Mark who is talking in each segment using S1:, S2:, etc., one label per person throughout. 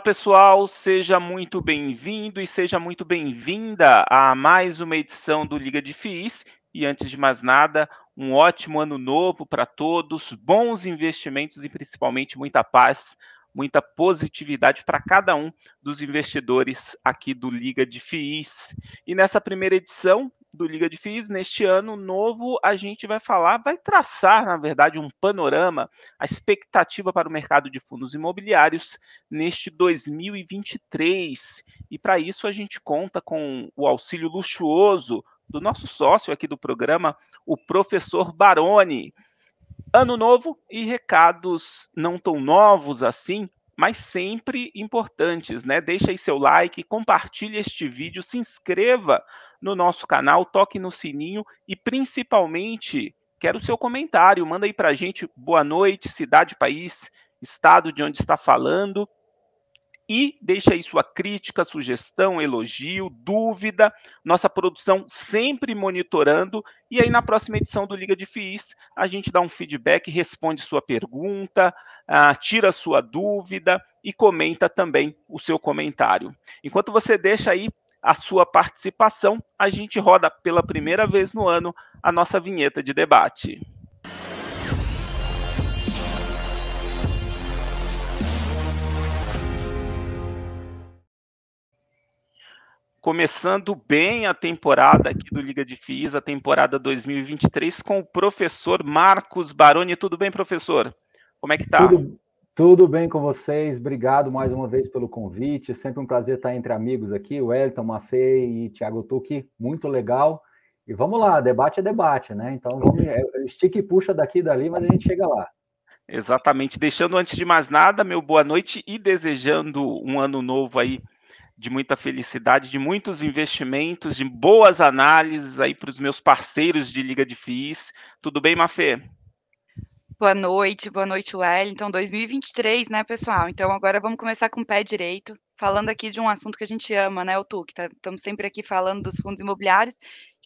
S1: Olá, pessoal, seja muito bem-vindo e seja muito bem-vinda a mais uma edição do Liga de FIIs. E antes de mais nada, um ótimo ano novo para todos, bons investimentos e principalmente muita paz, muita positividade para cada um dos investidores aqui do Liga de FIIs. E nessa primeira edição, do Liga de FIS. Neste ano novo, a gente vai falar, vai traçar, na verdade, um panorama, a expectativa para o mercado de fundos imobiliários neste 2023. E para isso, a gente conta com o auxílio luxuoso do nosso sócio aqui do programa, o professor Baroni. Ano novo e recados não tão novos assim, mas sempre importantes, né? Deixa aí seu like, compartilhe este vídeo, se inscreva no nosso canal, toque no sininho e principalmente quero o seu comentário. Manda aí para a gente boa noite, cidade, país, estado de onde está falando. E deixa aí sua crítica, sugestão, elogio, dúvida. Nossa produção sempre monitorando. E aí, na próxima edição do Liga de FIIs, a gente dá um feedback, responde sua pergunta, uh, tira sua dúvida e comenta também o seu comentário. Enquanto você deixa aí, a sua participação. A gente roda pela primeira vez no ano a nossa vinheta de debate. começando bem a temporada aqui do Liga de FIIs, a temporada 2023, com o professor Marcos Baroni. Tudo bem, professor? Como é que tá?
S2: Tudo, tudo bem com vocês? Obrigado mais uma vez pelo convite. Sempre um prazer estar entre amigos aqui, o Elton, Mafê e Thiago Tuque. Muito legal. E vamos lá, debate é debate, né? Então vamos, é, é estica e puxa daqui e dali, mas a gente chega lá.
S1: Exatamente. Deixando antes de mais nada, meu boa noite e desejando um ano novo aí de muita felicidade, de muitos investimentos, de boas análises aí para os meus parceiros de Liga de FIIs. Tudo bem, Mafê?
S3: Boa noite, boa noite, Wellington. Então, 2023, né, pessoal? Então agora vamos começar com o pé direito, falando aqui de um assunto que a gente ama, né, o Tuque? Tá, estamos sempre aqui falando dos fundos imobiliários,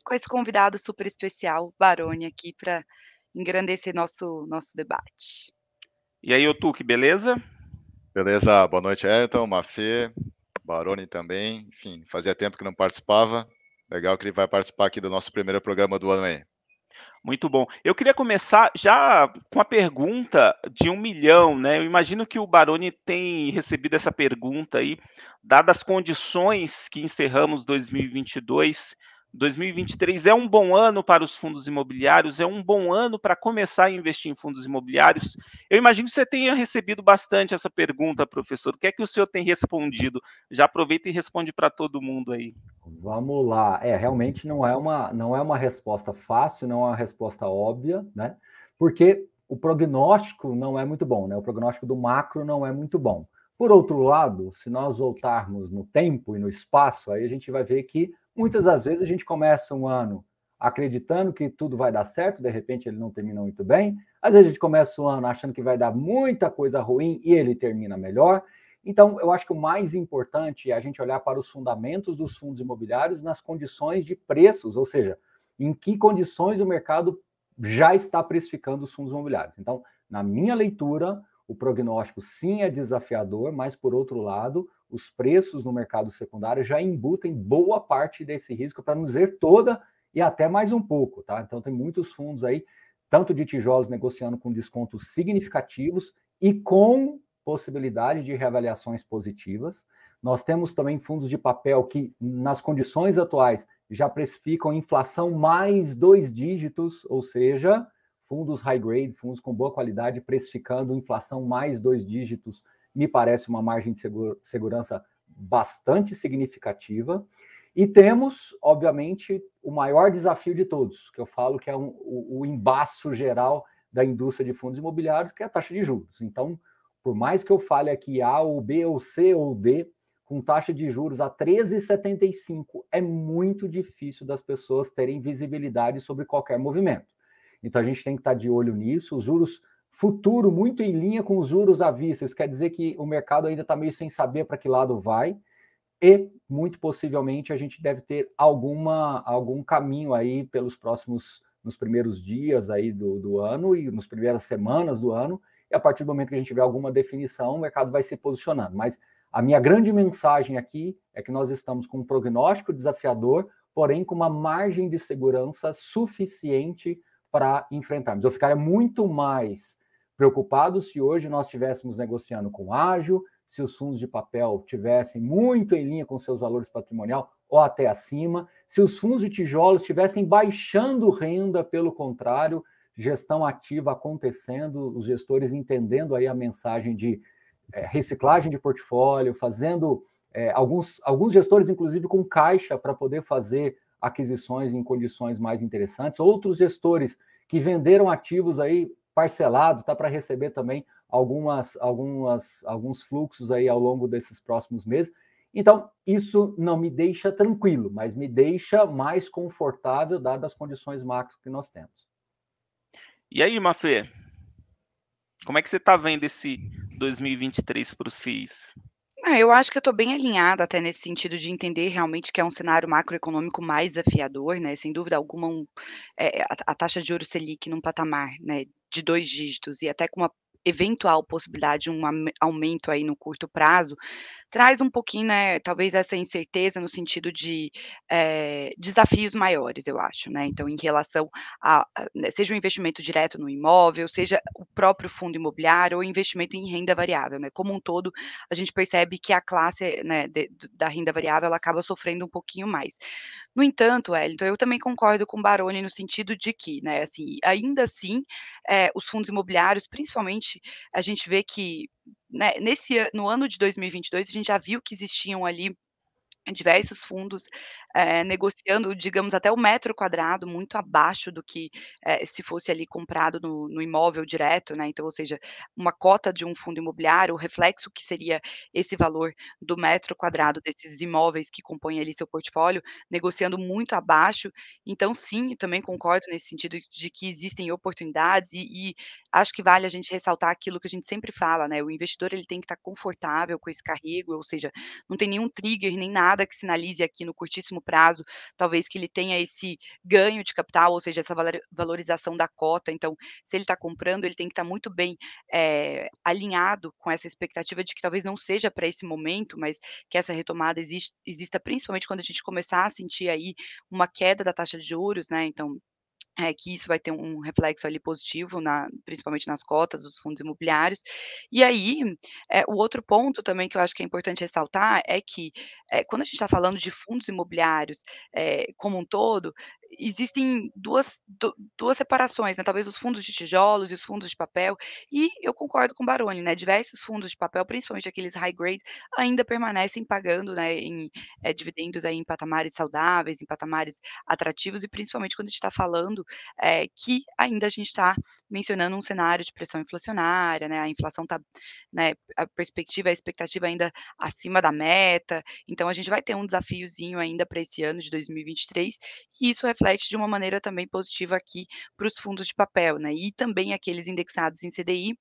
S3: com esse convidado super especial, Baroni, aqui para engrandecer nosso, nosso debate.
S4: E aí, o Otuque, beleza? Beleza, boa noite, Ayrton, Mafê, Baroni também. Enfim, fazia tempo que não participava. Legal que ele vai participar aqui do nosso primeiro programa do ano aí. Muito bom. Eu queria
S1: começar já com a pergunta de um milhão, né? Eu imagino que o Baroni tem recebido essa pergunta aí, dadas as condições que encerramos 2022 2023 é um bom ano para os fundos imobiliários, é um bom ano para começar a investir em fundos imobiliários. Eu imagino que você tenha recebido bastante essa pergunta, professor. O que é que o senhor tem respondido? Já aproveita e responde para todo mundo aí.
S2: Vamos lá. É, realmente não é uma não é uma resposta fácil, não é uma resposta óbvia, né? Porque o prognóstico não é muito bom, né? O prognóstico do macro não é muito bom. Por outro lado, se nós voltarmos no tempo e no espaço, aí a gente vai ver que muitas das vezes a gente começa um ano acreditando que tudo vai dar certo, de repente ele não termina muito bem. Às vezes a gente começa o ano achando que vai dar muita coisa ruim e ele termina melhor. Então, eu acho que o mais importante é a gente olhar para os fundamentos dos fundos imobiliários nas condições de preços, ou seja, em que condições o mercado já está precificando os fundos imobiliários. Então, na minha leitura, o prognóstico sim é desafiador, mas por outro lado, os preços no mercado secundário já embutem boa parte desse risco, para não dizer toda e até mais um pouco, tá? Então tem muitos fundos aí, tanto de tijolos negociando com descontos significativos e com possibilidade de reavaliações positivas. Nós temos também fundos de papel que, nas condições atuais, já precificam inflação mais dois dígitos, ou seja, fundos high grade, fundos com boa qualidade, precificando inflação mais dois dígitos, me parece uma margem de segurança bastante significativa. E temos, obviamente, o maior desafio de todos, que eu falo que é um, o, o embaço geral da indústria de fundos imobiliários, que é a taxa de juros. Então, por mais que eu fale aqui A ou B ou C ou D, com taxa de juros a 13,75, é muito difícil das pessoas terem visibilidade sobre qualquer movimento. Então a gente tem que estar de olho nisso. Os juros futuro muito em linha com os juros à vista. Isso quer dizer que o mercado ainda está meio sem saber para que lado vai. E muito possivelmente a gente deve ter alguma, algum caminho aí pelos próximos, nos primeiros dias aí do, do ano e nas primeiras semanas do ano. E a partir do momento que a gente tiver alguma definição, o mercado vai se posicionando. Mas a minha grande mensagem aqui é que nós estamos com um prognóstico desafiador, porém com uma margem de segurança suficiente para enfrentarmos. Eu ficaria muito mais preocupado se hoje nós estivéssemos negociando com ágil, se os fundos de papel tivessem muito em linha com seus valores patrimonial ou até acima, se os fundos de tijolos estivessem baixando renda, pelo contrário, gestão ativa acontecendo, os gestores entendendo aí a mensagem de é, reciclagem de portfólio, fazendo é, alguns, alguns gestores, inclusive, com caixa para poder fazer aquisições em condições mais interessantes. Outros gestores que venderam ativos aí parcelado, tá para receber também algumas, algumas, alguns fluxos aí ao longo desses próximos meses. Então, isso não me deixa tranquilo, mas me deixa mais confortável, dadas as condições macro que nós temos. E
S1: aí, Mafê? Como é que você está vendo esse 2023 para os FIIs?
S3: Ah, eu acho que eu estou bem alinhada até nesse sentido de entender realmente que é um cenário macroeconômico mais desafiador, né? Sem dúvida alguma, um, é, a, a taxa de ouro Selic num patamar né, de dois dígitos e até com uma eventual possibilidade de um aumento aí no curto prazo, traz um pouquinho, né, talvez essa incerteza no sentido de é, desafios maiores, eu acho, né? Então, em relação a, né, seja o um investimento direto no imóvel, seja o próprio fundo imobiliário ou investimento em renda variável, né? Como um todo, a gente percebe que a classe né, de, da renda variável ela acaba sofrendo um pouquinho mais. No entanto, Elton, eu também concordo com o Baroni no sentido de que, né, assim, ainda assim, é, os fundos imobiliários, principalmente, a gente vê que né, nesse no ano de 2022 a gente já viu que existiam ali diversos fundos é, negociando, digamos, até o metro quadrado, muito abaixo do que é, se fosse ali comprado no, no, imóvel direto, né? Então, ou seja, uma cota de um fundo imobiliário, o reflexo que seria esse valor do metro quadrado desses imóveis que compõem ali seu portfólio, negociando muito abaixo. Então, sim, também concordo nesse sentido de que existem oportunidades e, e acho que vale a gente ressaltar aquilo que a gente sempre fala, né? O investidor ele tem que estar confortável com esse carrego, ou seja, não tem nenhum trigger nem nada nada que sinalize aqui no curtíssimo prazo, talvez que ele tenha esse ganho de capital, ou seja, essa valorização da cota. Então, se ele está comprando, ele tem que estar tá muito bem é, alinhado com essa expectativa de que talvez não seja para esse momento, mas que essa retomada exista principalmente quando a gente começar a sentir aí uma queda da taxa de juros, né? Então, é, que isso vai ter um reflexo ali positivo, na, principalmente nas cotas dos fundos imobiliários. E aí, é, o outro ponto também que eu acho que é importante ressaltar é que é, quando a gente está falando de fundos imobiliários é, como um todo, existem duas, duas separações, né? talvez os fundos de tijolos e os fundos de papel, e eu concordo com o Baroni, né? diversos fundos de papel, principalmente aqueles high grade, ainda permanecem pagando né, em, é, dividendos aí em patamares saudáveis, em patamares atrativos, e principalmente quando a gente está falando é, que ainda a gente está mencionando um cenário de pressão inflacionária, né? a inflação está, né, a perspectiva, a expectativa ainda acima da meta, então a gente vai ter um desafiozinho ainda para esse ano de 2023, e isso reflete reflete de uma maneira também positiva aqui para os fundos de papel, né? E também aqueles indexados em CDI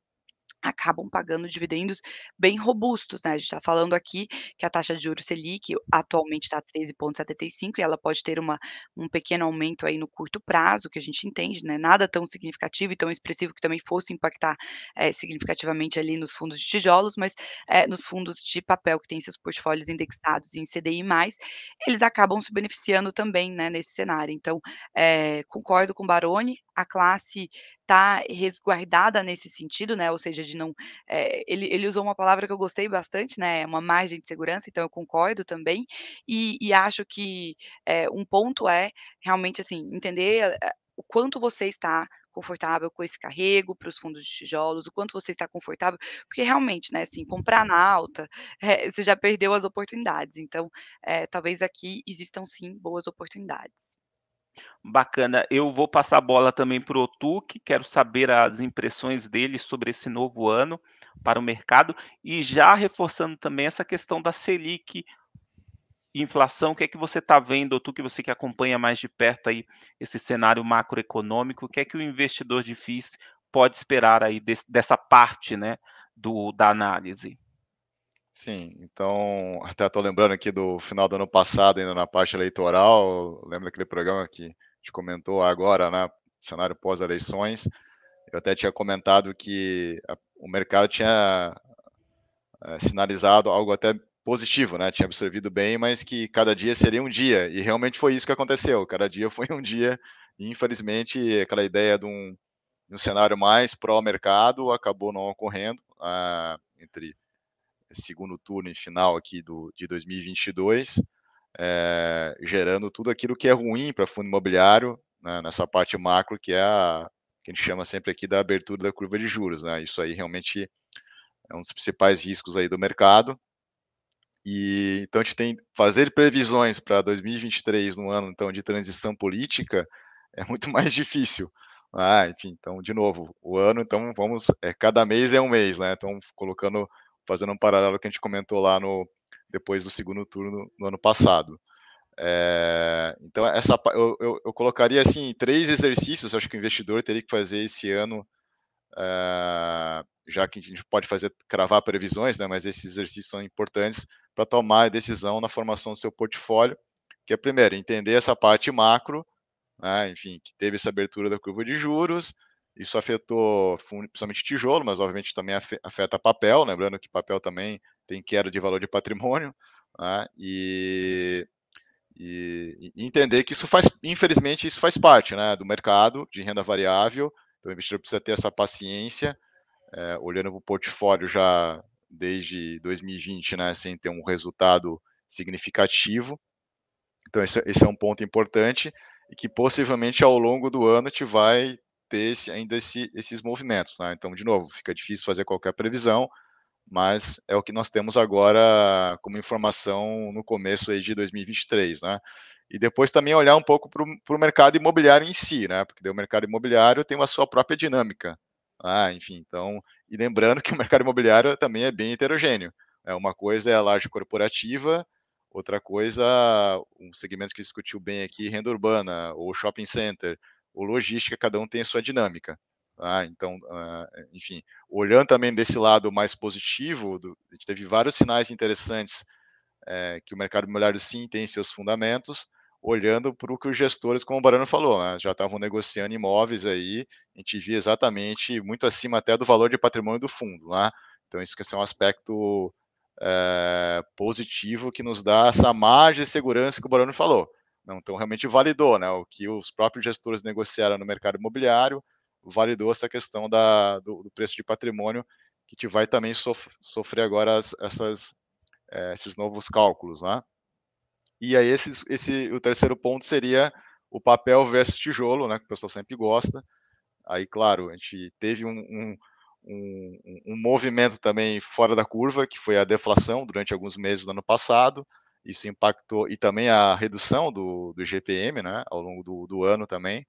S3: acabam pagando dividendos bem robustos, né? A gente está falando aqui que a taxa de juros Selic atualmente está 13,75 e ela pode ter uma, um pequeno aumento aí no curto prazo, que a gente entende, né? Nada tão significativo e tão expressivo que também fosse impactar é, significativamente ali nos fundos de tijolos, mas é, nos fundos de papel que têm seus portfólios indexados em CDI+, eles acabam se beneficiando também, né, nesse cenário. Então, é, concordo com o Baroni, a classe está resguardada nesse sentido, né? Ou seja, de não. É, ele, ele usou uma palavra que eu gostei bastante, né? É uma margem de segurança, então eu concordo também, e, e acho que é, um ponto é realmente assim, entender eh, o quanto você está confortável com esse carrego para os fundos de tijolos, o quanto você está confortável, porque realmente, né, assim, comprar na alta, é, você já perdeu as oportunidades. Então, é, talvez aqui existam sim boas oportunidades.
S1: Bacana. Eu vou passar a bola também para o Otuque, quero saber as impressões dele sobre esse novo ano para o mercado e já reforçando também essa questão da Selic, inflação, o que é que você está vendo, Otuque, você que acompanha mais de perto aí esse cenário macroeconômico, o que é que o investidor difícil pode esperar aí desse, dessa parte, né, do, da análise?
S4: Sim, então até estou lembrando aqui do final do ano passado, ainda na parte eleitoral, lembro daquele programa que a gente comentou agora, né, cenário pós-eleições, eu até tinha comentado que a, o mercado tinha é, sinalizado algo até positivo, né? Tinha absorvido bem, mas que cada dia seria um dia. E realmente foi isso que aconteceu. Cada dia foi um dia. E, infelizmente, aquela ideia de um, de um cenário mais pró-mercado acabou não ocorrendo ah, entre segundo turno e final aqui do, de 2022, é, eh, gerando tudo aquilo que é ruim para fundo imobiliário né, nessa parte macro que é a que a gente chama sempre aqui da abertura da curva de juros, né? Isso aí realmente é um dos principais riscos aí do mercado. E então a gente tem fazer previsões para 2023 no ano então de transição política é muito mais difícil. Ah, enfim, então de novo, o ano então vamos é, cada mês é um mês, né? Então colocando fazendo um paralelo que a gente comentou lá no depois do segundo turno no ano passado. É, então, essa, eu, eu, eu, colocaria assim três exercícios. Acho que o investidor teria que fazer esse ano, é, já que a gente pode fazer cravar previsões, né, mas esses exercícios são importantes para tomar a decisão na formação do seu portfólio. Que é primeiro entender essa parte macro, né, enfim, que teve essa abertura da curva de juros, isso afetou principalmente tijolo, mas obviamente também afeta papel, lembrando que papel também tem queda de valor de patrimônio, né? e, e, entender que isso faz, infelizmente, isso faz parte né, do mercado de renda variável, então o investidor precisa ter essa paciência, é, olhando para o portfólio já desde 2020, né, sem ter um resultado significativo, então esse, é, esse é um ponto importante, e que possivelmente ao longo do ano a gente vai ter esse, ainda esse, esses movimentos. Né? Então, de novo, fica difícil fazer qualquer previsão, mas é o que nós temos agora como informação no começo aí de 2023, né? E depois também olhar um pouco para o mercado imobiliário em si, né? Porque o mercado imobiliário tem uma sua própria dinâmica. Ah, enfim, então, e lembrando que o mercado imobiliário também é bem heterogêneo. É uma coisa é a laje corporativa, outra coisa um segmento que discutiu bem aqui, renda urbana ou shopping center ou logística, cada um tem a sua dinâmica. Tá? Então, ah, então, enfim, olhando também desse lado mais positivo, a gente teve vários sinais interessantes é, que o mercado imobiliário sim tem seus fundamentos, olhando para o que os gestores, como o Barano falou, né, já estavam negociando imóveis aí, a gente via exatamente muito acima até do valor de patrimônio do fundo Né? Então, isso que é um aspecto é, positivo que nos dá essa margem de segurança que o Barano falou. Não, então realmente validou, né? O que os próprios gestores negociaram no mercado imobiliário validou essa questão da, do, do preço de patrimônio que te vai também sof sofrer agora as, essas, é, esses novos cálculos, né? E aí esse, esse, o terceiro ponto seria o papel versus tijolo, né? Que o pessoal sempre gosta. Aí, claro, a gente teve um, um um, um, movimento também fora da curva, que foi a deflação durante alguns meses do ano passado. Isso impactou, e também a redução do, do GPM né, ao longo do, do ano também.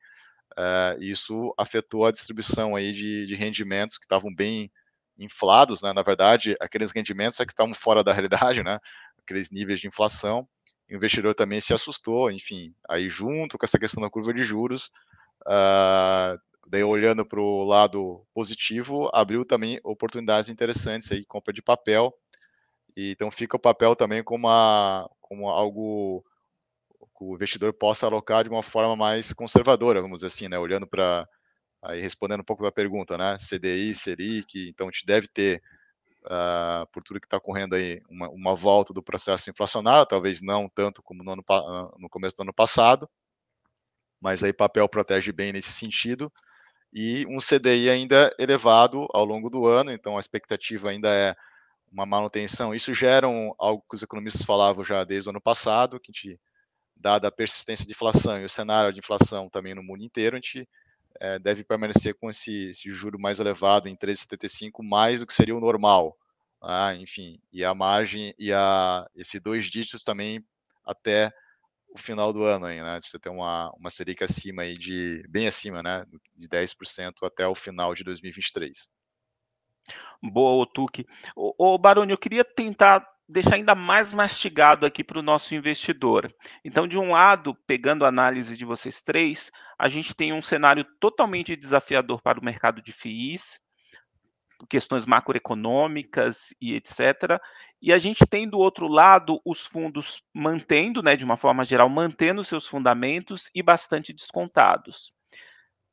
S4: Eh, isso afetou a distribuição aí de, de rendimentos que estavam bem inflados, né? na verdade, aqueles rendimentos é que estavam fora da realidade, né? aqueles níveis de inflação, o investidor também se assustou, enfim, aí junto com essa questão da curva de juros, uh, daí olhando para o lado positivo, abriu também oportunidades interessantes aí, compra de papel, e, então fica o papel também como, como algo que o investidor possa alocar de uma forma mais conservadora, vamos dizer assim, né? Olhando para aí respondendo um pouco da pergunta, né? CDI, Selic, então a gente deve ter uh, por tudo que está correndo aí uma, uma, volta do processo inflacionário, talvez não tanto como no, ano, ah, no começo do ano passado, mas aí papel protege bem nesse sentido e um CDI ainda elevado ao longo do ano, então a expectativa ainda é uma manutenção. Isso gera um, algo que os economistas falavam já desde o ano passado, que a gente, dada a persistência de inflação e o cenário de inflação também no mundo inteiro, a gente é, deve permanecer com esse, esse juro mais elevado em 3,75, mais do que seria o normal. Ah, enfim, e a margem e a, esse dois dígitos também até o final do ano, aí, né? Você tem uma, uma Selic acima aí de bem acima, né? De 10% até o final de 2023.
S1: Boa, Otuque. o Baroni, eu queria tentar deixar ainda mais mastigado aqui para o nosso investidor. Então, de um lado, pegando a análise de vocês três, a gente tem um cenário totalmente desafiador para o mercado de FIIs, questões macroeconômicas e etc. E a gente tem do outro lado os fundos mantendo, né, de uma forma geral, mantendo seus fundamentos e bastante descontados.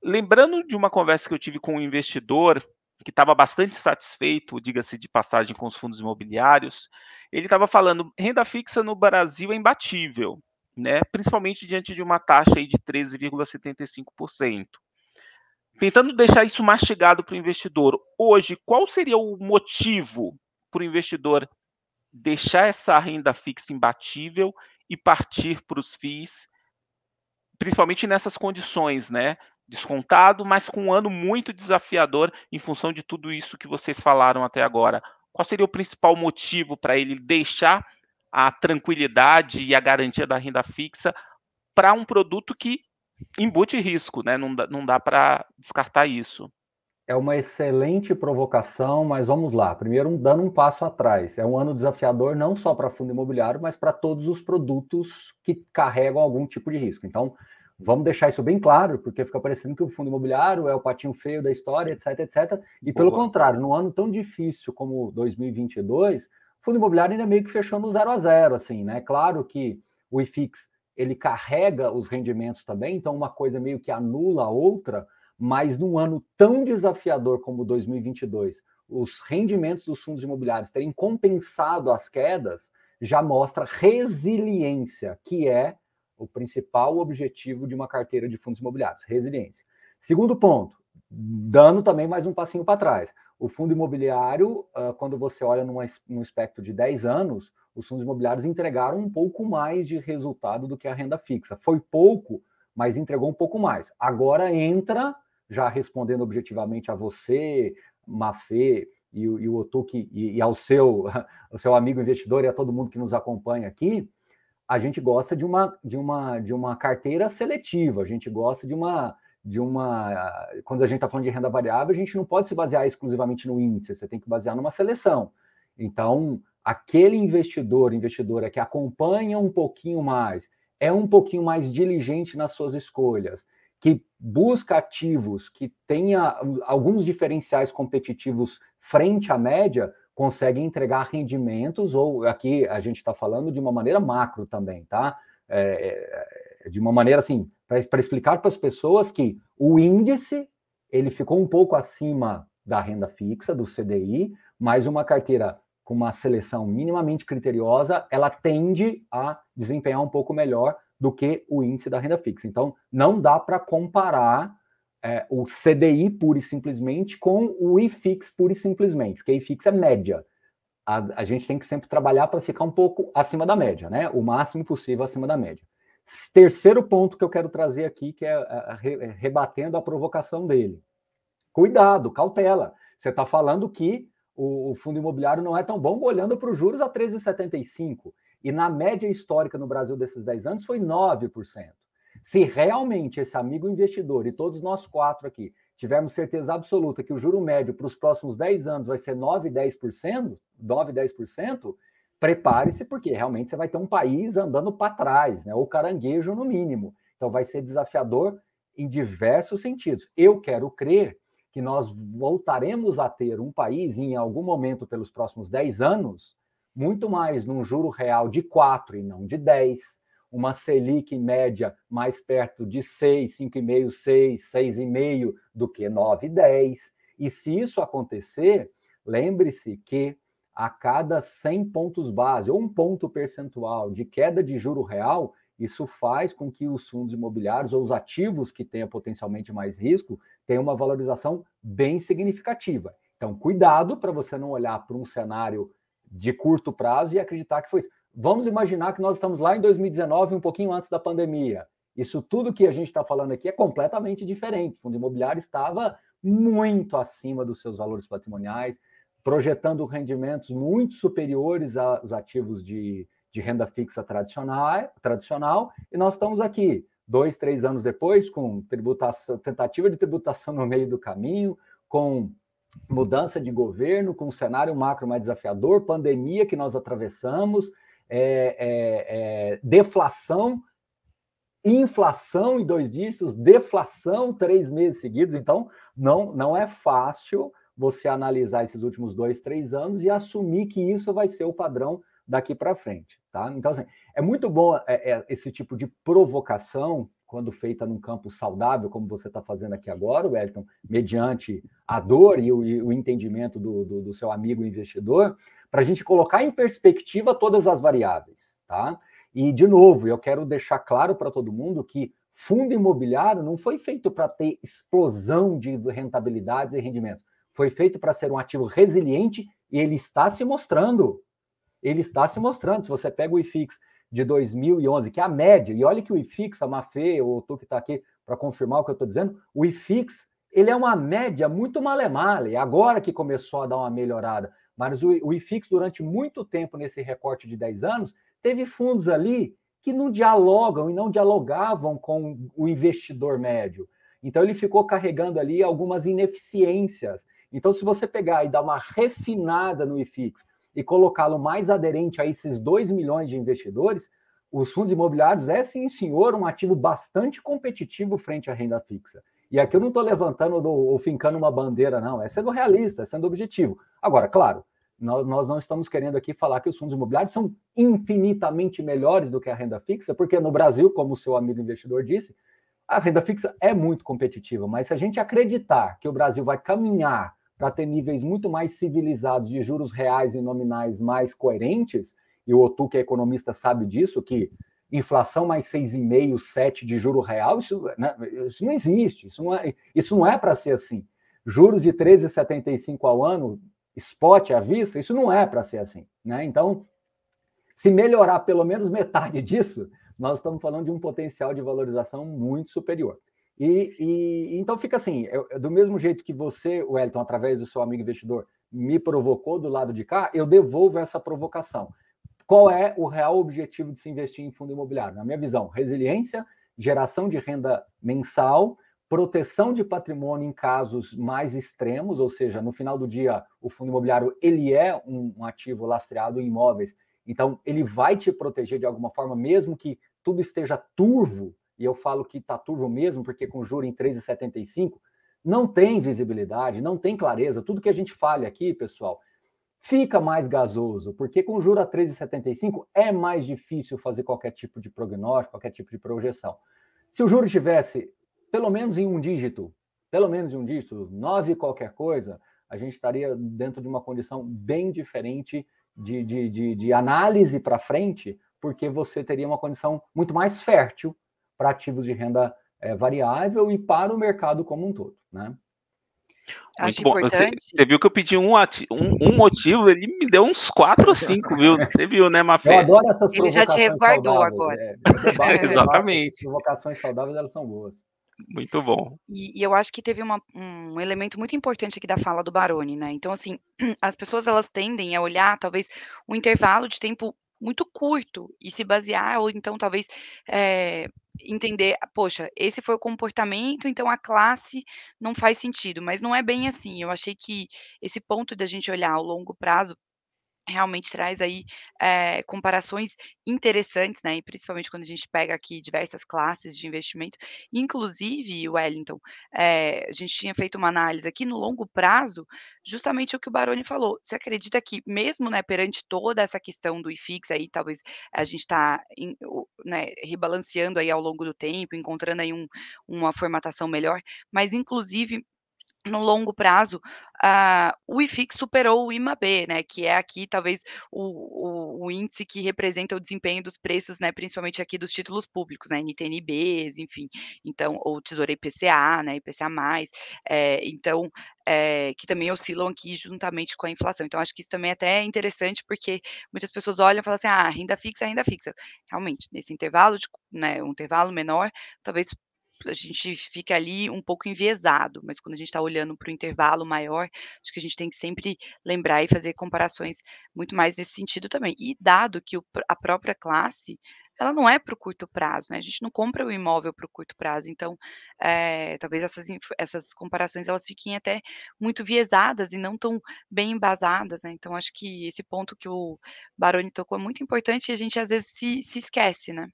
S1: Lembrando de uma conversa que eu tive com um investidor que estava bastante satisfeito, diga-se de passagem, com os fundos imobiliários, ele estava falando: renda fixa no Brasil é imbatível, né? principalmente diante de uma taxa aí de 13,75%. Tentando deixar isso mastigado para o investidor, hoje, qual seria o motivo para o investidor deixar essa renda fixa imbatível e partir para os FIIs, principalmente nessas condições, né? descontado, mas com um ano muito desafiador em função de tudo isso que vocês falaram até agora. Qual seria o principal motivo para ele deixar a tranquilidade e a garantia da renda fixa para um produto que embute risco, né? Não dá, não dá para descartar isso.
S2: É uma excelente provocação, mas vamos lá. Primeiro, dando um passo atrás. É um ano desafiador não só para fundo imobiliário, mas para todos os produtos que carregam algum tipo de risco. Então, Vamos deixar isso bem claro, porque fica parecendo que o fundo imobiliário é o patinho feio da história, etc, etc. E pelo contrário, num ano tão difícil como 2022, o fundo imobiliário ainda meio que fechou no zero a zero, assim, né? Claro que o IFIX ele carrega os rendimentos também, então uma coisa meio que anula a outra, mas num ano tão desafiador como 2022, os rendimentos dos fundos imobiliários terem compensado as quedas já mostra resiliência, que é o principal objetivo de uma carteira de fundos imobiliários, resiliência. Segundo ponto, dando também mais um passinho para trás. O fundo imobiliário, ah, quando você olha num espectro de 10 anos, os fundos imobiliários entregaram um pouco mais de resultado do que a renda fixa. Foi pouco, mas entregou um pouco mais. Agora entra, já respondendo objetivamente a você, Mafê e, o Otuque, e, e, ao seu, ao seu amigo investidor e a todo mundo que nos acompanha aqui, a gente gosta de uma, de uma, de uma carteira seletiva, a gente gosta de uma, de uma. Quando a gente está falando de renda variável, a gente não pode se basear exclusivamente no índice, você tem que basear numa seleção. Então, aquele investidor, investidora que acompanha um pouquinho mais, é um pouquinho mais diligente nas suas escolhas, que busca ativos que tenha alguns diferenciais competitivos frente à média, consegue entregar rendimentos, ou aqui a gente está falando de uma maneira macro também, tá? É, é de uma maneira assim, para explicar para as pessoas que o índice ele ficou um pouco acima da renda fixa, do CDI, mas uma carteira com uma seleção minimamente criteriosa, ela tende a desempenhar um pouco melhor do que o índice da renda fixa. Então, não dá para comparar é, o CDI pura e simplesmente com o IFIX pura e simplesmente, porque IFIX é média. A, a gente tem que sempre trabalhar para ficar um pouco acima da média, né? O máximo possível acima da média. Terceiro ponto que eu quero trazer aqui, que é, é, é, é rebatendo a provocação dele. Cuidado, cautela. Você está falando que o, o, fundo imobiliário não é tão bom olhando para os juros a 13,75. E na média histórica no Brasil desses 10 anos foi 9%. Se realmente esse amigo investidor e todos nós quatro aqui tivermos certeza absoluta que o juro médio para os próximos 10 anos vai ser 9, 10%, 9, 10%, prepare-se, porque realmente você vai ter um país andando para trás, né? ou caranguejo no mínimo. Então vai ser desafiador em diversos sentidos. Eu quero crer que nós voltaremos a ter um país, em algum momento pelos próximos 10 anos, muito mais num juro real de 4 e não de 10, uma Selic média mais perto de 6, 5,5, 6, 6,5 do que 9, 10. E se isso acontecer, lembre-se que a cada 100 pontos base ou um ponto percentual de queda de juro real, isso faz com que os fundos imobiliários ou os ativos que tenham potencialmente mais risco tenham uma valorização bem significativa. Então, cuidado para você não olhar para um cenário de curto prazo e acreditar que foi isso. Vamos imaginar que nós estamos lá em 2019, um pouquinho antes da pandemia. Isso tudo que a gente está falando aqui é completamente diferente. O fundo imobiliário estava muito acima dos seus valores patrimoniais, projetando rendimentos muito superiores aos ativos de, de renda fixa tradicional, tradicional, e nós estamos aqui, dois, três anos depois, com tributação, tentativa de tributação no meio do caminho, com mudança de governo, com um cenário macro mais desafiador, pandemia que nós atravessamos, é, é, é, deflação, inflação em dois dígitos, deflação três meses seguidos. Então, não, não é fácil você analisar esses últimos dois, três anos e assumir que isso vai ser o padrão daqui para frente. Tá? Então, assim, é muito bom é, é, esse tipo de provocação quando feita num campo saudável, como você está fazendo aqui agora, Wellington, mediante a dor e o, e o entendimento do, do, do seu amigo investidor, para a gente colocar em perspectiva todas as variáveis, tá? E, de novo, eu quero deixar claro para todo mundo que fundo imobiliário não foi feito para ter explosão de rentabilidades e rendimentos. Foi feito para ser um ativo resiliente e ele está se mostrando. Ele está se mostrando. Se você pega o IFIX de 2011, que é a média, e olha que o IFIX, a Mafê, o Tu que está aqui para confirmar o que eu estou dizendo, o IFIX ele é uma média muito malemale, é agora que começou a dar uma melhorada. Mas o, o IFIX, durante muito tempo, nesse recorte de 10 anos, teve fundos ali que não dialogam e não dialogavam com o investidor médio. Então, ele ficou carregando ali algumas ineficiências. Então, se você pegar e dar uma refinada no IFIX, e colocá-lo mais aderente a esses 2 milhões de investidores, os fundos imobiliários é sim, senhor, um ativo bastante competitivo frente à renda fixa. E aqui eu não estou levantando ou fincando uma bandeira, não. É sendo realista, é sendo objetivo. Agora, claro, nós, nós não estamos querendo aqui falar que os fundos imobiliários são infinitamente melhores do que a renda fixa, porque no Brasil, como o seu amigo investidor disse, a renda fixa é muito competitiva. Mas se a gente acreditar que o Brasil vai caminhar para ter níveis muito mais civilizados de juros reais e nominais mais coerentes, e o Otu, que é economista, sabe disso, que inflação mais 6,5, 7 de juro real, isso, né, isso não existe, isso não é, é para ser assim. Juros de 13,75 ao ano, spot à vista, isso não é para ser assim. Né? Então, se melhorar pelo menos metade disso, nós estamos falando de um potencial de valorização muito superior. E, e então fica assim, eu, do mesmo jeito que você, Wellington, através do seu amigo investidor, me provocou do lado de cá, eu devolvo essa provocação. Qual é o real objetivo de se investir em fundo imobiliário? Na minha visão, resiliência, geração de renda mensal, proteção de patrimônio em casos mais extremos, ou seja, no final do dia, o fundo imobiliário ele é um, um ativo lastreado em imóveis, então ele vai te proteger de alguma forma, mesmo que tudo esteja turvo e eu falo que está turvo mesmo, porque com juro em 3,75, não tem visibilidade, não tem clareza. Tudo que a gente fale aqui, pessoal, fica mais gasoso, porque com juro a 3,75 é mais difícil fazer qualquer tipo de prognóstico, qualquer tipo de projeção. Se o juro estivesse pelo menos em um dígito, pelo menos em um dígito, 9 qualquer coisa, a gente estaria dentro de uma condição bem diferente de, de, de, de análise para frente, porque você teria uma condição muito mais fértil para ativos de renda é, variável e para o mercado como um todo, né? Muito
S1: bom. Importante. Você viu que eu pedi um, um, um, motivo, ele me deu uns quatro ou cinco, viu? Você viu, né, Mafé? Eu adoro essas Ele já te resguardou agora. É. É Exatamente.
S2: As provocações saudáveis, elas são boas. Muito bom.
S3: E, e eu acho que teve uma, um elemento muito importante aqui da fala do Baroni, né? Então, assim, as pessoas elas tendem a olhar, talvez, um intervalo de tempo muito curto e se basear, ou então talvez é, entender, ah, poxa, esse foi o comportamento, então a classe não faz sentido, mas não é bem assim. Eu achei que esse ponto da gente olhar ao longo prazo realmente traz aí é, comparações interessantes, né? E principalmente quando a gente pega aqui diversas classes de investimento. Inclusive, Wellington, é, a gente tinha feito uma análise aqui no longo prazo, justamente o que o Baroni falou. Você acredita que, mesmo né, perante toda essa questão do IFIX aí, talvez a gente está né, rebalanceando aí ao longo do tempo, encontrando aí um, uma formatação melhor, mas inclusive no longo prazo, uh, o IFIX superou o IMAB, né, que é aqui talvez o, o, o, índice que representa o desempenho dos preços, né, principalmente aqui dos títulos públicos, né, NTNBs, enfim, então, ou Tesouro IPCA, né, IPCA+, é, eh, então, é, que também oscilam aqui juntamente com a inflação. Então, acho que isso também é até interessante, porque muitas pessoas olham e falam assim, ah, renda fixa, renda fixa. Realmente, nesse intervalo, de, né, um intervalo menor, talvez a gente fica ali um pouco enviesado, mas quando a gente está olhando para o intervalo maior, acho que a gente tem que sempre lembrar e fazer comparações muito mais nesse sentido também. E dado que o, a própria classe ela não é para o curto prazo, né? A gente não compra o imóvel para o curto prazo, então é, talvez essas, essas comparações elas fiquem até muito viesadas e não tão bem embasadas, né? Então acho que esse ponto que o Baroni tocou é muito importante e a gente às vezes se, se esquece, né?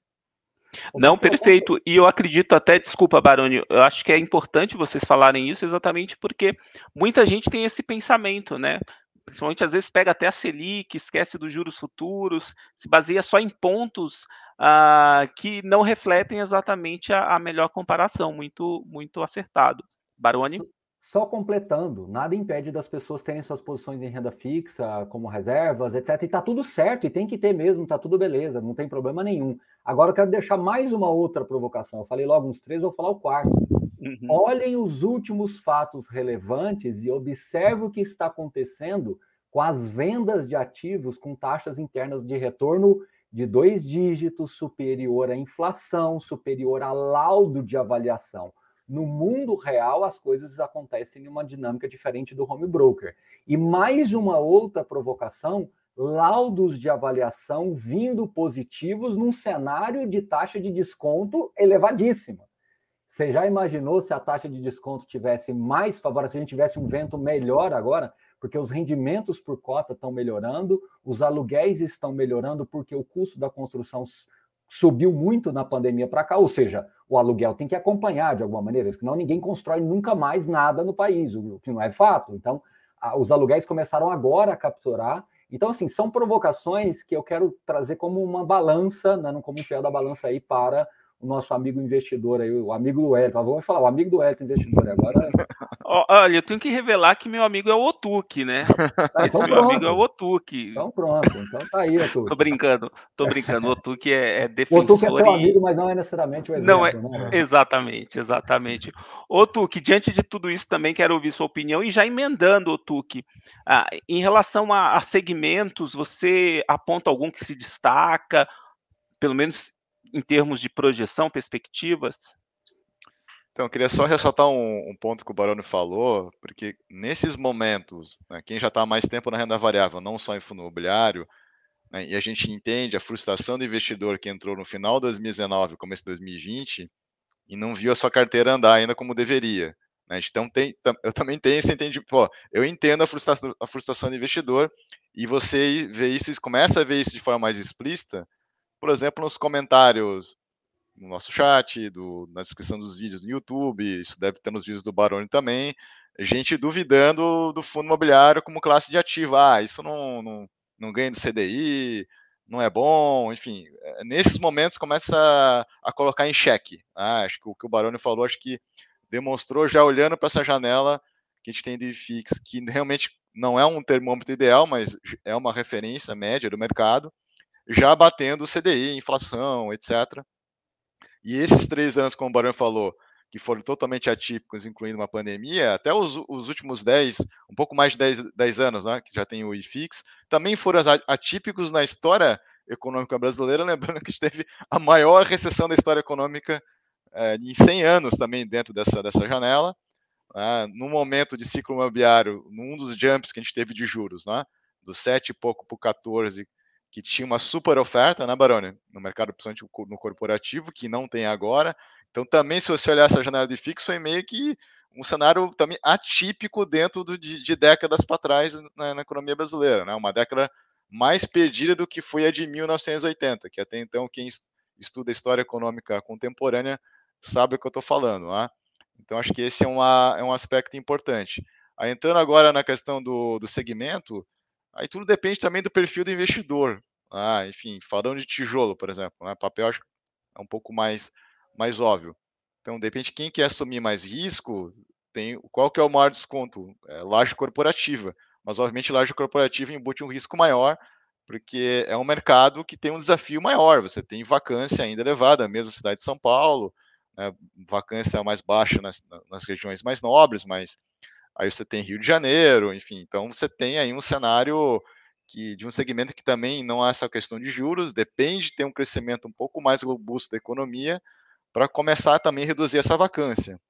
S1: Não, perfeito. E eu acredito até, desculpa, Baroni, eu acho que é importante vocês falarem isso exatamente porque muita gente tem esse pensamento, né? Principalmente às vezes pega até a Selic, esquece dos juros futuros, se baseia só em pontos ah, que não refletem exatamente a, a melhor comparação. Muito, muito acertado. Baroni?
S2: Só completando, nada impede das pessoas terem suas posições em renda fixa, como reservas, etc. E está tudo certo, e tem que ter mesmo, está tudo beleza, não tem problema nenhum. Agora eu quero deixar mais uma outra provocação. Eu falei logo uns três, vou falar o quarto. Uhum. Olhem os últimos fatos relevantes e observe o que está acontecendo com as vendas de ativos com taxas internas de retorno de dois dígitos, superior à inflação, superior a laudo de avaliação. No mundo real, as coisas acontecem em uma dinâmica diferente do home broker. E mais uma outra provocação laudos de avaliação vindo positivos num cenário de taxa de desconto elevadíssima. Você já imaginou se a taxa de desconto tivesse mais favorável, se a gente tivesse um vento melhor agora? Porque os rendimentos por cota estão melhorando, os aluguéis estão melhorando, porque o custo da construção subiu muito na pandemia para cá, ou seja, o aluguel tem que acompanhar de alguma maneira, senão ninguém constrói nunca mais nada no país, o que não é fato. Então, os aluguéis começaram agora a capturar. Então, assim, são provocações que eu quero trazer como uma balança, né, como um fiel da balança aí para o nosso amigo investidor aí, o amigo do Elton. Vamos falar, o amigo do Elton investidor né? agora.
S1: Olha, eu tenho que revelar que meu amigo é o Otuque, né? Tá, Esse meu pronto. amigo é o Otuque. Então pronto, então tá aí, Otuque. tô brincando, tô brincando. O Otuque é, é defensor. O Otuque é seu e... amigo,
S2: mas não é necessariamente o exemplo. Não é... Né?
S1: Exatamente, exatamente. Otuque, diante de tudo isso também quero ouvir sua opinião e já emendando, Otuque, ah, em relação a, a segmentos, você aponta algum que se destaca? pelo menos em termos de projeção, perspectivas?
S4: Então, eu queria só ressaltar um, um ponto que o Baroni falou, porque nesses momentos, né, quem já está mais tempo na renda variável, não só em fundo imobiliário, né, e a gente entende a frustração do investidor que entrou no final de 2019, começo de 2020, e não viu a sua carteira andar ainda como deveria. Né? Então, tem, eu também tenho esse entendimento, pô, eu entendo a frustração, a frustração do investidor, e você vê isso, começa a ver isso de forma mais explícita, por exemplo, nos comentários no nosso chat, do, na descrição dos vídeos no YouTube, isso deve ter nos vídeos do Baroni também, gente duvidando do fundo imobiliário como classe de ativo. Ah, isso não, não, não ganha do CDI, não é bom, enfim. Eh, nesses momentos começa a, a colocar em xeque. Ah, acho que o que o Baroni falou, acho que demonstrou já olhando para essa janela que a gente tem de fix, que realmente não é um termômetro ideal, mas é uma referência média do mercado já batendo o CDI, inflação, etc. E esses três anos, como o Barão falou, que foram totalmente atípicos, incluindo uma pandemia, até os, os últimos 10, um pouco mais de 10, dez anos, né, que já tem o IFIX, também foram atípicos na história econômica brasileira, lembrando que a gente teve a maior recessão da história econômica é, em 100 anos também dentro dessa, dessa janela, né, no momento de ciclo imobiliário, num dos jumps que a gente teve de juros, né, do 7 e pouco para o 14, que tinha uma super oferta, né, Baroni? No mercado, principalmente no corporativo, que não tem agora. Então, também, se você olhar essa janela de fixo, foi meio que um cenário também atípico dentro do, de, de, décadas para trás na, na, economia brasileira, né? Uma década mais perdida do que foi a de 1980, que até então quem estuda história econômica contemporânea sabe o que eu estou falando, né? Então, acho que esse é, uma, é um aspecto importante. Aí, entrando agora na questão do, do segmento, Aí tudo depende também do perfil do investidor. Ah, enfim, falando de tijolo, por exemplo, né? papel acho é um pouco mais, mais óbvio. Então, depende de quem quer assumir mais risco, tem qual que é o maior desconto? É, laje corporativa. Mas, obviamente, laje corporativa embute um risco maior, porque é um mercado que tem um desafio maior. Você tem vacância ainda elevada, mesmo na cidade de São Paulo, né? vacância mais baixa nas, nas regiões mais nobres, mas aí você tem Rio de Janeiro, enfim, então você tem aí um cenário que de um segmento que também não há é essa questão de juros, depende de ter um crescimento um pouco mais robusto da economia para começar também a reduzir essa vacância.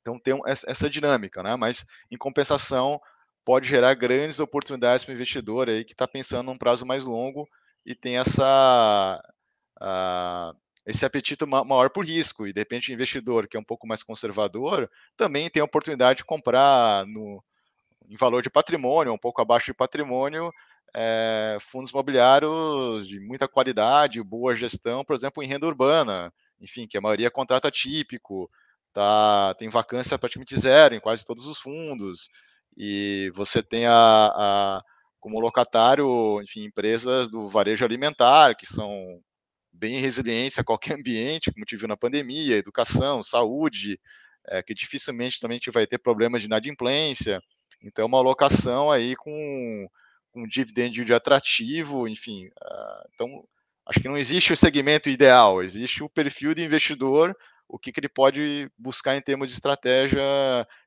S4: Então tem essa dinâmica, né? Mas em compensação pode gerar grandes oportunidades para o investidor aí que está pensando num prazo mais longo e tem essa ah, esse apetite maior por risco, e de repente o investidor que é um pouco mais conservador também tem a oportunidade de comprar no, em valor de patrimônio, um pouco abaixo de patrimônio, é, fundos imobiliários de muita qualidade, boa gestão, por exemplo, em renda urbana, enfim, que a maioria contrata típico, tá, tem vacância praticamente zero em quase todos os fundos, e você tem a, a como locatário, enfim, empresas do varejo alimentar, que são bem resiliência a qualquer ambiente, como tive na pandemia, educação, saúde, é, que dificilmente também a gente vai ter problemas de inadimplência. Então, é uma alocação aí com um dividend de atrativo, enfim. Uh, então, acho que não existe o segmento ideal, existe o perfil de investidor, o que, que ele pode buscar em termos de estratégia,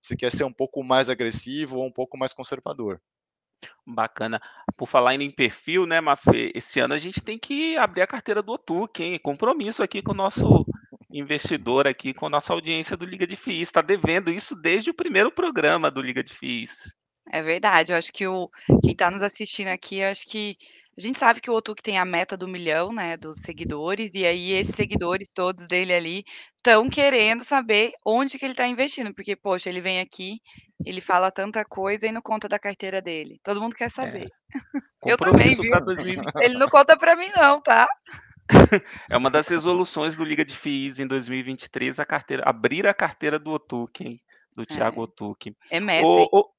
S4: se quer ser um pouco mais agressivo ou um pouco mais conservador.
S1: Bacana. Por falar em perfil, né, Mafê? Esse ano a gente tem que abrir a carteira do Otuc, hein? Compromisso aqui com o nosso investidor aqui, com a nossa audiência do Liga de FIIs. Está devendo isso desde o primeiro programa do Liga de FIIs.
S3: É verdade. Eu acho que o, quem está nos assistindo aqui, acho que a gente sabe que o Otuque tem a meta do milhão, né, dos seguidores, e aí esses seguidores todos dele ali estão querendo saber onde que ele está investindo, porque, poxa, ele vem aqui ele fala tanta coisa e não conta da carteira dele. Todo mundo quer é. saber. É.
S2: Eu
S3: também, viu? Ele não conta para mim não, tá?
S1: É uma das resoluções do Liga de FIIs em 2023, a carteira, abrir a carteira do Otuken, do é. Thiago é. Otuken. É meta. O, o,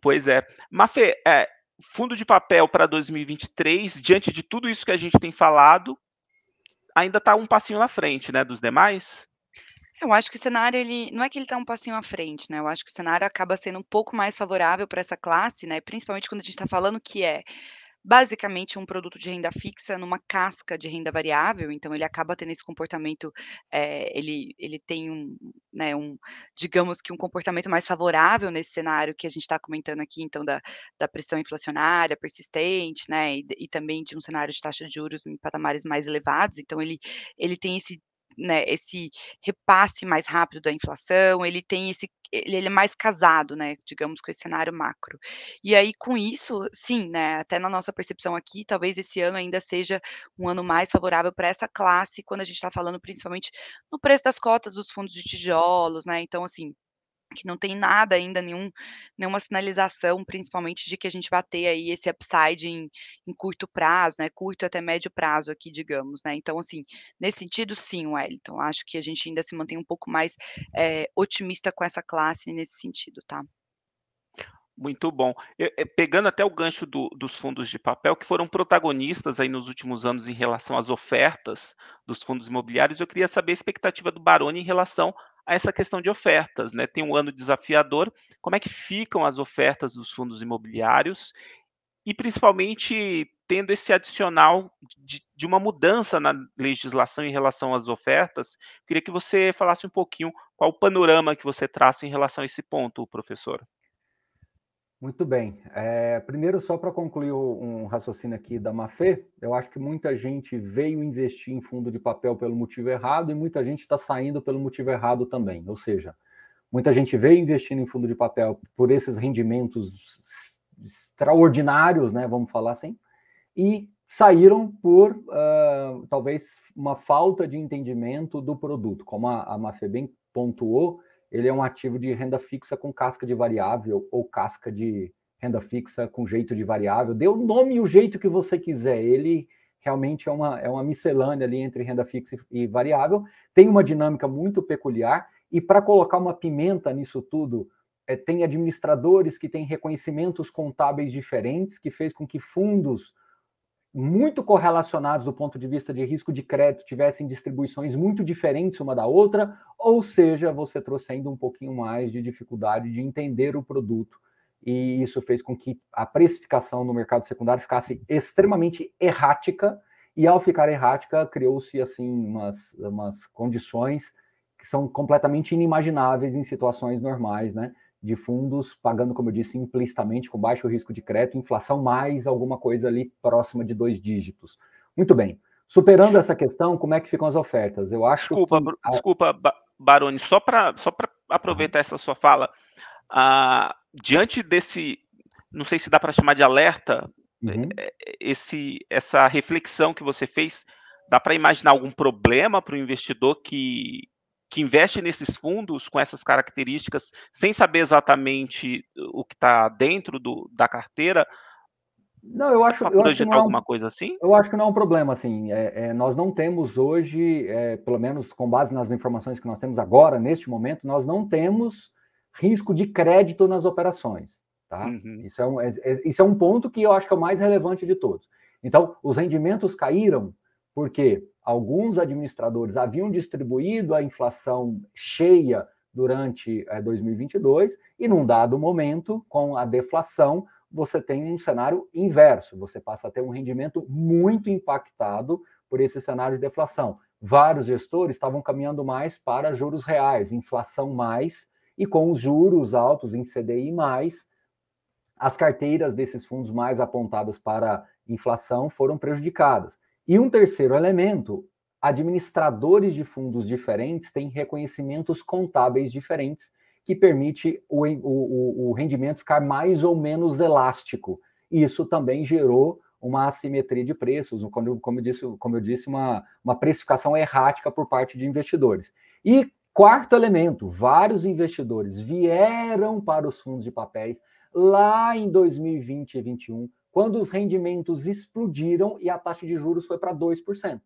S1: pois é. Mafê, é, fundo de papel para 2023, diante de tudo isso que a gente tem falado, ainda está um passinho na frente, né, dos demais?
S3: Eu acho que o cenário, ele não é que ele está um passinho à frente, né? Eu acho que o cenário acaba sendo um pouco mais favorável para essa classe, né? Principalmente quando a gente está falando que é basicamente um produto de renda fixa numa casca de renda variável, então ele acaba tendo esse comportamento, é, ele, ele tem um, né, um, digamos que um comportamento mais favorável nesse cenário que a gente está comentando aqui, então, da, da pressão inflacionária persistente, né, e, e, também de um cenário de taxa de juros em patamares mais elevados, então ele, ele tem esse né, esse repasse mais rápido da inflação, ele tem esse ele é mais casado, né, digamos, com esse cenário macro. E aí, com isso, sim, né, até na nossa percepção aqui, talvez esse ano ainda seja um ano mais favorável para essa classe, quando a gente está falando principalmente no preço das cotas dos fundos de tijolos, né, então, assim, que não tem nada ainda, nenhum, nenhuma sinalização, principalmente de que a gente vai ter aí esse upside em, em curto prazo, né? Curto até médio prazo aqui, digamos, né? Então, assim, nesse sentido, sim, Wellington, acho que a gente ainda se mantém um pouco mais é, otimista com essa classe nesse sentido, tá?
S1: Muito bom. Eu, eu, eh, pegando até o gancho do, dos fundos de papel, que foram protagonistas aí nos últimos anos em relação às ofertas dos fundos imobiliários, eu queria saber a expectativa do Baroni em relação a essa questão de ofertas, né? Tem um ano desafiador. Como é que ficam as ofertas dos fundos imobiliários? E principalmente tendo esse adicional de, de uma mudança na legislação em relação às ofertas, queria que você falasse um pouquinho qual o panorama que você traça em relação a esse ponto, professor.
S2: Muito bem. É, primeiro, só para concluir um raciocínio aqui da Mafê, eu acho que muita gente veio investir em fundo de papel pelo motivo errado e muita gente está saindo pelo motivo errado também. Ou seja, muita gente veio investindo em fundo de papel por esses rendimentos extraordinários, né? Vamos falar assim, e saíram por uh, talvez uma falta de entendimento do produto, como a, a Mafê bem pontuou ele é um ativo de renda fixa com casca de variável ou casca de renda fixa com jeito de variável. Dê o nome e o jeito que você quiser. Ele realmente é uma, é uma miscelânea ali entre renda fixa e variável. Tem uma dinâmica muito peculiar. E para colocar uma pimenta nisso tudo, é, tem administradores que têm reconhecimentos contábeis diferentes, que fez com que fundos muito correlacionados do ponto de vista de risco de crédito tivessem distribuições muito diferentes uma da outra, ou seja, você trouxe ainda um pouquinho mais de dificuldade de entender o produto, e isso fez com que a precificação no mercado secundário ficasse extremamente errática, e ao ficar errática, criou-se assim umas, umas condições que são completamente inimagináveis em situações normais, né? de fundos, pagando, como eu disse, implicitamente, com baixo risco de crédito, inflação mais alguma coisa ali próxima de dois dígitos. Muito bem. Superando essa questão, como é que ficam as ofertas? Eu acho. Desculpa, que... desculpa
S1: Baroni, só para só aproveitar essa sua fala. diante desse, não sei se dá para chamar de alerta, é, uhum. É, esse, essa reflexão que você fez, dá para imaginar algum problema para o investidor que, que investe nesses fundos com essas características, sem saber exatamente o que está dentro do, da carteira, não, eu acho, eu acho que não é um, alguma coisa assim.
S2: Eu acho que não é um problema assim. É, é, nós não temos hoje, é, pelo menos com base nas informações que nós temos agora neste momento, nós não temos risco de crédito nas operações. Tá? Uhum. Isso, é um, é, é, isso é um ponto que eu acho que é o mais relevante de todos. Então, os rendimentos caíram porque alguns administradores haviam distribuído a inflação cheia durante 2022 eh, e num dado momento, com a deflação, você tem um cenário inverso, você passa a ter um rendimento muito impactado por esse cenário de deflação. Vários gestores estavam caminhando mais para juros reais, inflação mais, e com os juros altos em CDI mais, as carteiras desses fundos mais apontadas para inflação foram prejudicadas. E um terceiro elemento, administradores de fundos diferentes têm reconhecimentos contábeis diferentes, que permite o, o, o rendimento ficar mais ou menos elástico. Isso também gerou uma assimetria de preços, como, como, eu disse, como eu disse uma, uma precificação errática por parte de investidores. E quarto elemento, vários investidores vieram para os fundos de papéis lá em 2020 e 2021 quando os rendimentos explodiram e a taxa de juros foi para 2%.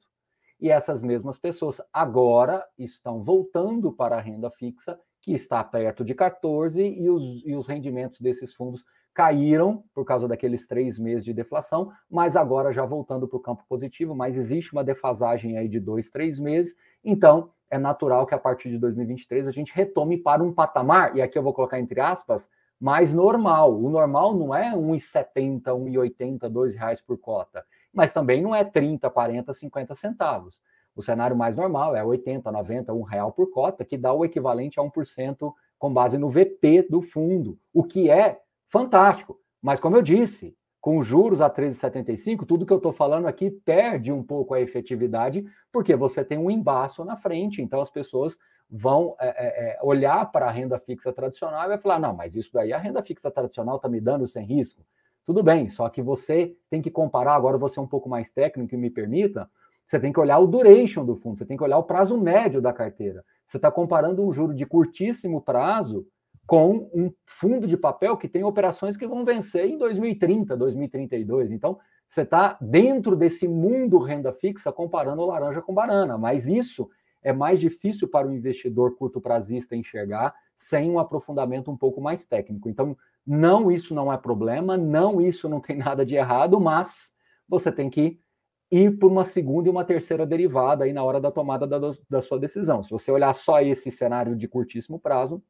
S2: E essas mesmas pessoas agora estão voltando para a renda fixa, que está perto de 14%, e os, e os rendimentos desses fundos caíram por causa daqueles três meses de deflação, mas agora já voltando para o campo positivo, mas existe uma defasagem aí de dois, três meses, então é natural que a partir de 2023 a gente retome para um patamar, e aqui eu vou colocar entre aspas, mais normal. O normal não é R$ 1,70, R$ 1,80, R$ 2,00 por cota, mas também não é 30, 40, 50 centavos. O cenário mais normal é 80, 90, 1 real por cota, que dá o equivalente a 1% com base no VP do fundo, o que é fantástico. Mas como eu disse, com juros a 13,75, tudo que eu estou falando aqui perde um pouco a efetividade, porque você tem um embaço na frente, então as pessoas vão é, é, é, olhar para a renda fixa tradicional e vai falar: não, mas isso daí a renda fixa tradicional está me dando sem risco. Tudo bem, só que você tem que comparar. Agora você é um pouco mais técnico e me permita. Você tem que olhar o duration do fundo, você tem que olhar o prazo médio da carteira. Você está comparando um juro de curtíssimo prazo com um fundo de papel que tem operações que vão vencer em 2030, 2032. Então, você está dentro desse mundo renda fixa comparando laranja com banana, mas isso é mais difícil para o investidor curto prazista enxergar sem um aprofundamento um pouco mais técnico. Então, não, isso não é problema, não, isso não tem nada de errado, mas você tem que ir por uma segunda e uma terceira derivada aí na hora da tomada da, da sua decisão. Se você olhar só esse cenário de curtíssimo prazo,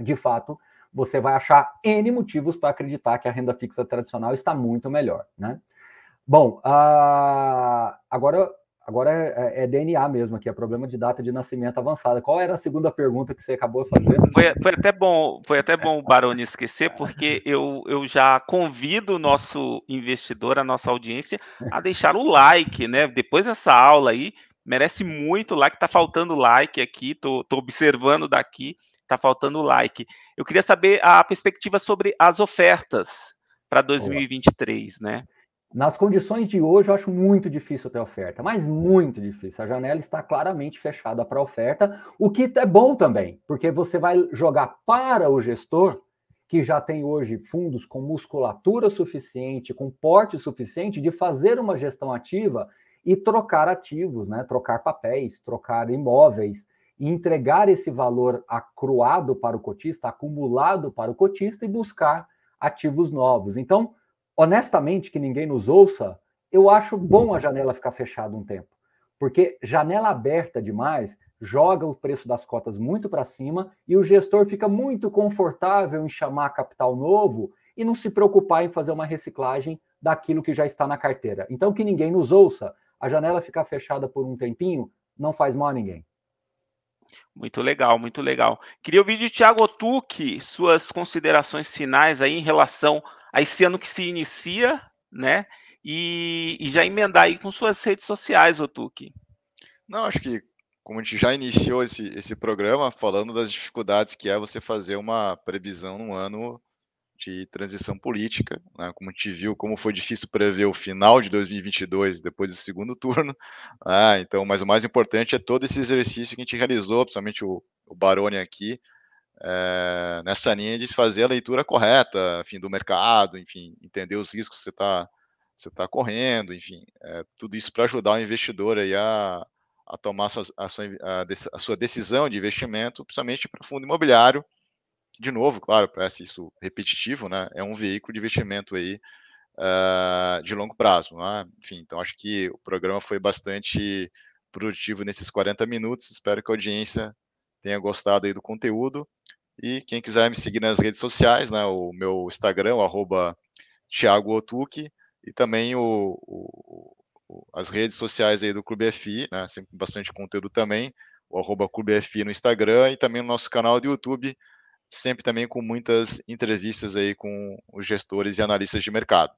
S2: de fato, você vai achar N motivos para acreditar que a renda fixa tradicional está muito melhor, né? Bom, uh, agora Agora é, é, é DNA mesmo aqui, é problema de data de nascimento avançada. Qual era a segunda pergunta que você acabou de
S1: Foi, foi até bom, foi até bom o Baroni esquecer, porque eu, eu já convido o nosso investidor, a nossa audiência, a deixar o like, né? Depois dessa aula aí, merece muito like, tá faltando like aqui, tô, tô observando daqui, tá faltando like. Eu queria saber a perspectiva sobre as ofertas para 2023, né?
S2: Nas condições de hoje, eu acho muito difícil ter oferta, mas muito difícil. A janela está claramente fechada para oferta, o que é bom também, porque você vai jogar para o gestor que já tem hoje fundos com musculatura suficiente, com porte suficiente de fazer uma gestão ativa e trocar ativos, né? Trocar papéis, trocar imóveis e entregar esse valor acruado para o cotista, acumulado para o cotista e buscar ativos novos. Então, honestamente, que ninguém nos ouça, eu acho bom a janela ficar fechada um tempo, porque janela aberta demais joga o preço das cotas muito para cima e o gestor fica muito confortável em chamar capital novo e não se preocupar em fazer uma reciclagem daquilo que já está na carteira. Então, que ninguém nos ouça, a janela ficar fechada por um tempinho não faz mal a ninguém.
S1: Muito legal, muito legal. Queria ouvir de Thiago Tuque suas considerações finais aí em relação a esse ano que se inicia, né? E, e já emendar aí com suas redes
S4: sociais, Otuki. Não, acho que como a gente já iniciou esse, esse programa falando das dificuldades que é você fazer uma previsão num ano de transição política, né? como a gente viu, como foi difícil prever o final de 2022 depois do segundo turno. Ah, então, mas o mais importante é todo esse exercício que a gente realizou, principalmente o, o Baroni aqui, é, nessa linha de fazer a leitura correta, enfim, do mercado, enfim, entender os riscos que você está você tá correndo, enfim, é, tudo isso para ajudar o investidor aí a, a tomar a sua, a, sua, a sua decisão de investimento, principalmente para fundo imobiliário, que, de novo, claro, parece isso repetitivo, né? É um veículo de investimento aí uh, de longo prazo, né? Enfim, então acho que o programa foi bastante produtivo nesses 40 minutos. Espero que a audiência tenha gostado aí do conteúdo. E quem quiser me seguir nas redes sociais, né, o meu Instagram, arroba Thiago e também o, o, as redes sociais aí do Clube FI, né, sempre bastante conteúdo também, o arroba Clube FI no Instagram e também o nosso canal do YouTube, sempre também com muitas entrevistas aí com os gestores e analistas de mercado.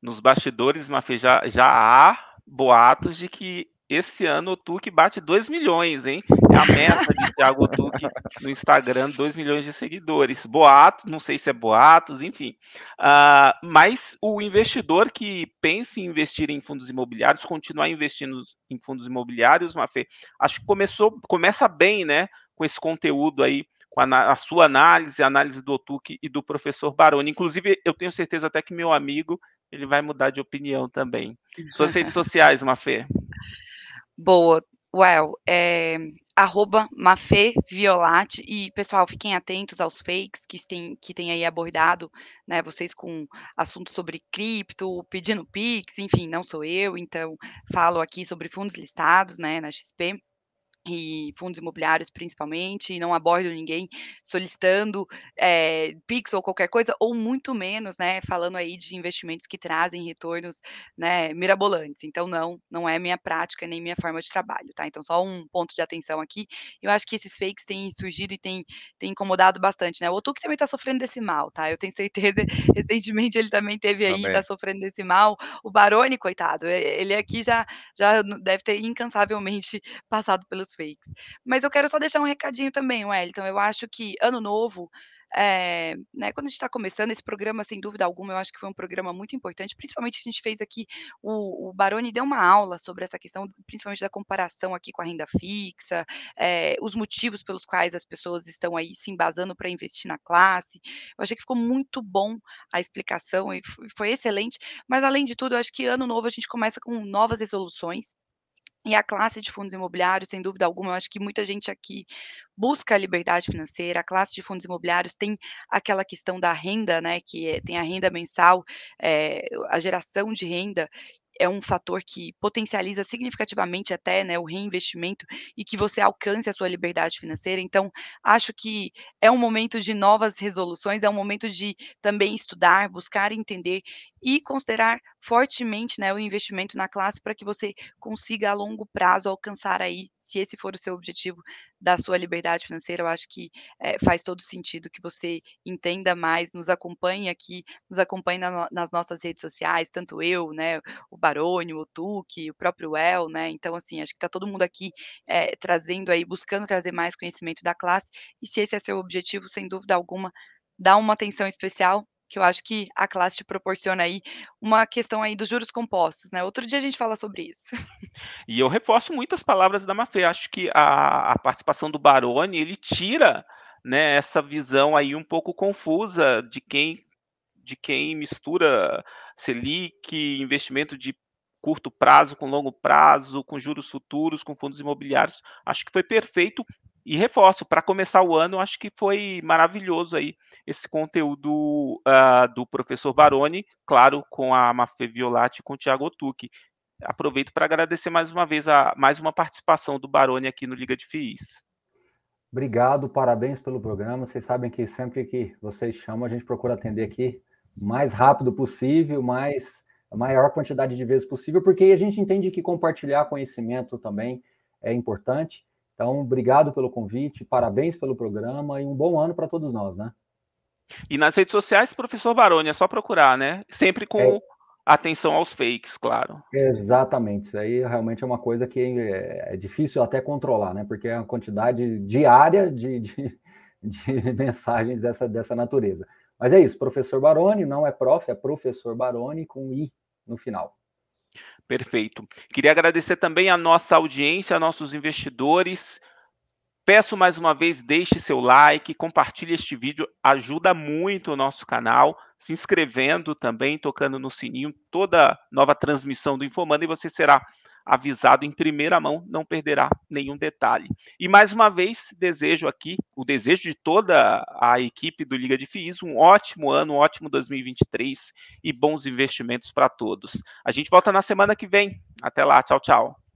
S1: Nos bastidores, Mafê, já, já há boatos de que esse ano o Tuque bate 2 milhões, hein? É a meta de Thiago Tuque no Instagram, 2 milhões de seguidores. Boatos, não sei se é boatos, enfim. Uh, mas o investidor que pensa em investir em fundos imobiliários, continuar investindo em fundos imobiliários, Mafê, acho que começou, começa bem, né? Com esse conteúdo aí, com a, a sua análise, a análise do Tuque e do professor Baroni. Inclusive, eu tenho certeza até que meu amigo ele vai mudar de opinião também. Suas redes sociais, Mafê
S3: boa. Well, é, arroba Mafê Violate e pessoal, fiquem atentos aos fakes que tem, que tem aí abordado, né, vocês com assuntos sobre cripto, pedindo Pix, enfim, não sou eu, então falo aqui sobre fundos listados, né, na XP, e fundos imobiliários principalmente, e não abordo ninguém solicitando é, PIX ou qualquer coisa, ou muito menos, né, falando aí de investimentos que trazem retornos, né, mirabolantes. Então, não, não é minha prática nem minha forma de trabalho, tá? Então, só um ponto de atenção aqui. Eu acho que esses fakes têm surgido e têm, têm incomodado bastante, né? O Otuk também está sofrendo desse mal, tá? Eu tenho certeza, recentemente ele também teve aí, está sofrendo desse mal. O Baroni, coitado, ele aqui já, já deve ter incansavelmente passado pelos fakes. Mas eu quero só deixar um recadinho também, Wellington. Eu acho que ano novo. É, né, quando a gente está começando esse programa, sem dúvida alguma, eu acho que foi um programa muito importante, principalmente a gente fez aqui, o, o Baroni deu uma aula sobre essa questão, principalmente da comparação aqui com a renda fixa, é, os motivos pelos quais as pessoas estão aí se embasando para investir na classe. Eu achei que ficou muito bom a explicação e foi excelente, mas além de tudo, eu acho que ano novo a gente começa com novas resoluções, e a classe de fundos imobiliários, sem dúvida alguma, eu acho que muita gente aqui busca a liberdade financeira. A classe de fundos imobiliários tem aquela questão da renda, né? Que é, tem a renda mensal, é, a geração de renda, é um fator que potencializa significativamente até né, o reinvestimento e que você alcance a sua liberdade financeira. Então, acho que é um momento de novas resoluções, é um momento de também estudar, buscar entender e considerar fortemente né, o investimento na classe para que você consiga a longo prazo alcançar aí, se esse for o seu objetivo da sua liberdade financeira, eu acho que é, faz todo sentido que você entenda mais, nos acompanhe aqui, nos acompanhe na, nas nossas redes sociais, tanto eu, né, o Baroni, o Tuque, o próprio El, né? Então, assim, acho que está todo mundo aqui é, trazendo aí, buscando trazer mais conhecimento da classe, e se esse é seu objetivo, sem dúvida alguma, dá uma atenção especial que eu acho que a classe te proporciona aí uma questão aí dos juros compostos, né? Outro dia a gente fala sobre isso.
S1: E eu reforço muitas palavras da Mafê. Acho que a, a participação do Baroni ele tira né, essa visão aí um pouco confusa de quem de quem mistura Selic, investimento de curto prazo com longo prazo, com juros futuros, com fundos imobiliários. Acho que foi perfeito e reforço, para começar o ano, acho que foi maravilhoso aí esse conteúdo uh, do professor Baroni, claro, com a Mafê Violati e com o Tiago Otuque. Aproveito para agradecer mais uma vez a mais uma participação do Baroni aqui no Liga de FIIs.
S2: Obrigado, parabéns pelo programa. Vocês sabem que sempre que vocês chamam, a gente procura atender aqui mais rápido possível, mais a maior quantidade de vezes possível, porque a gente entende que compartilhar conhecimento também é importante. Então, obrigado pelo convite, parabéns pelo programa e um bom ano para todos nós, né?
S1: E nas redes sociais, professor Baroni, é só procurar, né? Sempre com é. atenção aos fakes, claro.
S2: Exatamente, isso aí realmente é uma coisa que é, é difícil até controlar, né? Porque é uma quantidade diária de, de, de mensagens dessa, dessa natureza. Mas é isso, professor Baroni, não é prof, é professor Baroni com I no final.
S1: Perfeito. Queria agradecer também a nossa audiência, a nossos investidores. Peço mais uma vez, deixe seu like, compartilhe este vídeo, ajuda muito o nosso canal, se inscrevendo também, tocando no sininho, toda nova transmissão do Informando e você será avisado em primeira mão, não perderá nenhum detalhe. E mais uma vez, desejo aqui, o desejo de toda a equipe do Liga de FIIs, um ótimo ano, um ótimo 2023 e bons investimentos para todos. A gente volta na semana que vem. Até lá, tchau, tchau.